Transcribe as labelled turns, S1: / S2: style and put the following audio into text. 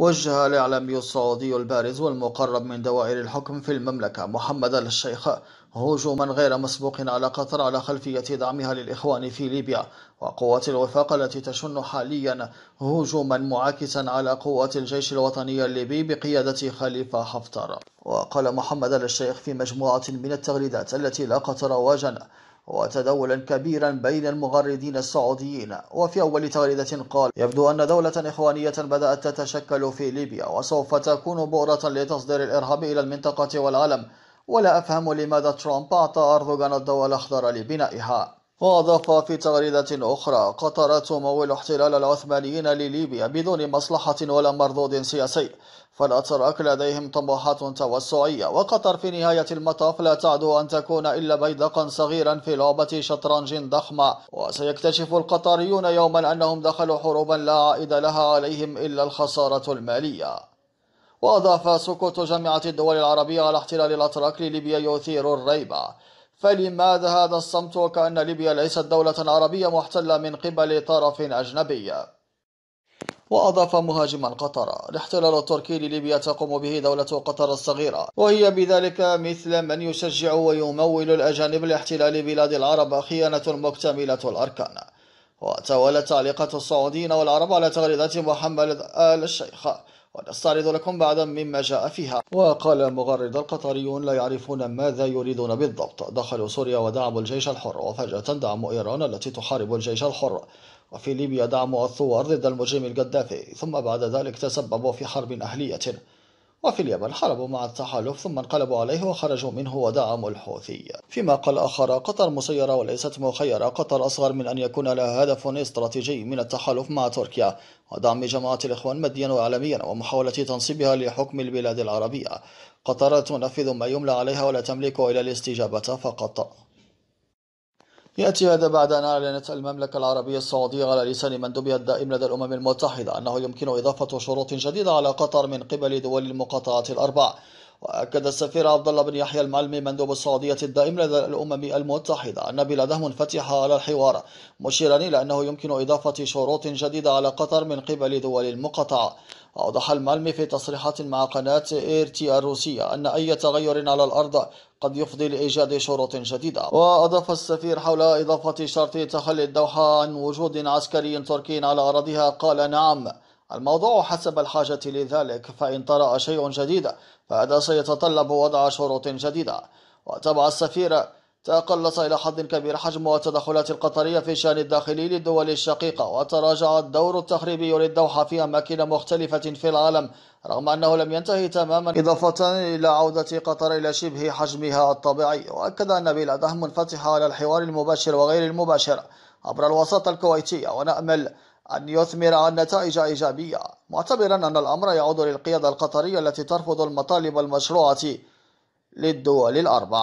S1: وجه الإعلامي السعودي البارز والمقرب من دوائر الحكم في المملكة محمد الشيخ هجوما غير مسبوق على قطر على خلفية دعمها للإخوان في ليبيا وقوات الوفاق التي تشن حاليا هجوما معاكسا على قوات الجيش الوطني الليبي بقيادة خليفة حفتر وقال محمد الشيخ في مجموعة من التغريدات التي لاقت رواجا وتداولا كبيرا بين المغردين السعوديين وفي أول تغريدة قال يبدو أن دولة إخوانية بدأت تتشكل في ليبيا وسوف تكون بؤرة لتصدير الإرهاب إلى المنطقة والعالم ولا أفهم لماذا ترامب أعطى أردوغان الضوء الأخضر لبنائها وأضاف في تغريدة أخرى قطر تمول احتلال العثمانيين لليبيا بدون مصلحة ولا مردود سياسي فالأتراك لديهم طموحات توسعية وقطر في نهاية المطاف لا تعدو أن تكون إلا بيدقا صغيرا في لعبة شطرنج ضخمة وسيكتشف القطريون يوما أنهم دخلوا حروبا لا عائد لها عليهم إلا الخسارة المالية وأضاف سكوت جامعة الدول العربية على احتلال الأتراك لليبيا يثير الريبة فلماذا هذا الصمت وكأن ليبيا ليست دولة عربية محتلة من قبل طرف أجنبي؟ وأضاف مهاجما قطر الاحتلال التركي لليبيا تقوم به دولة قطر الصغيرة وهي بذلك مثل من يشجع ويمول الأجانب لاحتلال بلاد العرب خيانة مكتملة الأركان وتوالت تعليقات السعوديين والعرب على تغريدات محمد آل الشيخ ونستعرض لكم بعضا مما جاء فيها وقال المغرد القطريون لا يعرفون ماذا يريدون بالضبط دخلوا سوريا ودعموا الجيش الحر وفجأة دعموا إيران التي تحارب الجيش الحر وفي ليبيا دعموا الثوار ضد المجرم القذافي ثم بعد ذلك تسببوا في حرب أهلية وفي اليمن حاربوا مع التحالف ثم انقلبوا عليه وخرجوا منه ودعموا الحوثي فيما قال آخر قطر مسيرة وليست مخيرة قطر أصغر من أن يكون لها هدف استراتيجي من التحالف مع تركيا ودعم جماعة الإخوان ماديا وإعلاميا ومحاولة تنصيبها لحكم البلاد العربية قطر تنفذ ما يملى عليها ولا تملك إلا الاستجابة فقط يأتي هذا بعد أن أعلنت المملكة العربية السعودية على لسان مندوبها الدائم لدى الأمم المتحدة أنه يمكن إضافة شروط جديدة على قطر من قبل دول المقاطعة الأربع وأكد السفير عبد الله بن يحيى المعلمي مندوب السعودية الدائم لدى الأمم المتحدة أن بلاده منفتحة على الحوار مشيرا إلى أنه يمكن إضافة شروط جديدة على قطر من قبل دول المقاطعة أوضح المعلمي في تصريحات مع قناة إير تي الروسية أن أي تغير على الأرض قد يفضي لإيجاد شروط جديدة وأضاف السفير حول إضافة شرط تخلي الدوحة عن وجود عسكري تركي على أراضيها قال نعم الموضوع حسب الحاجة لذلك فإن طرأ شيء جديد فهذا سيتطلب وضع شروط جديدة وتبع السفير تقلص إلى حد كبير حجم التدخلات القطرية في الشأن الداخلي للدول الشقيقة وتراجع الدور التخريبي للدوحة في أماكن مختلفة في العالم رغم أنه لم ينتهي تماما إضافة إلى عودة قطر إلى شبه حجمها الطبيعي وأكد أن بلاده منفتحة على الحوار المباشر وغير المباشر عبر الوساطة الكويتية ونأمل أن يثمر عن نتائج إيجابية معتبرا أن الأمر يعود للقيادة القطرية التي ترفض المطالب المشروعة للدول الأربع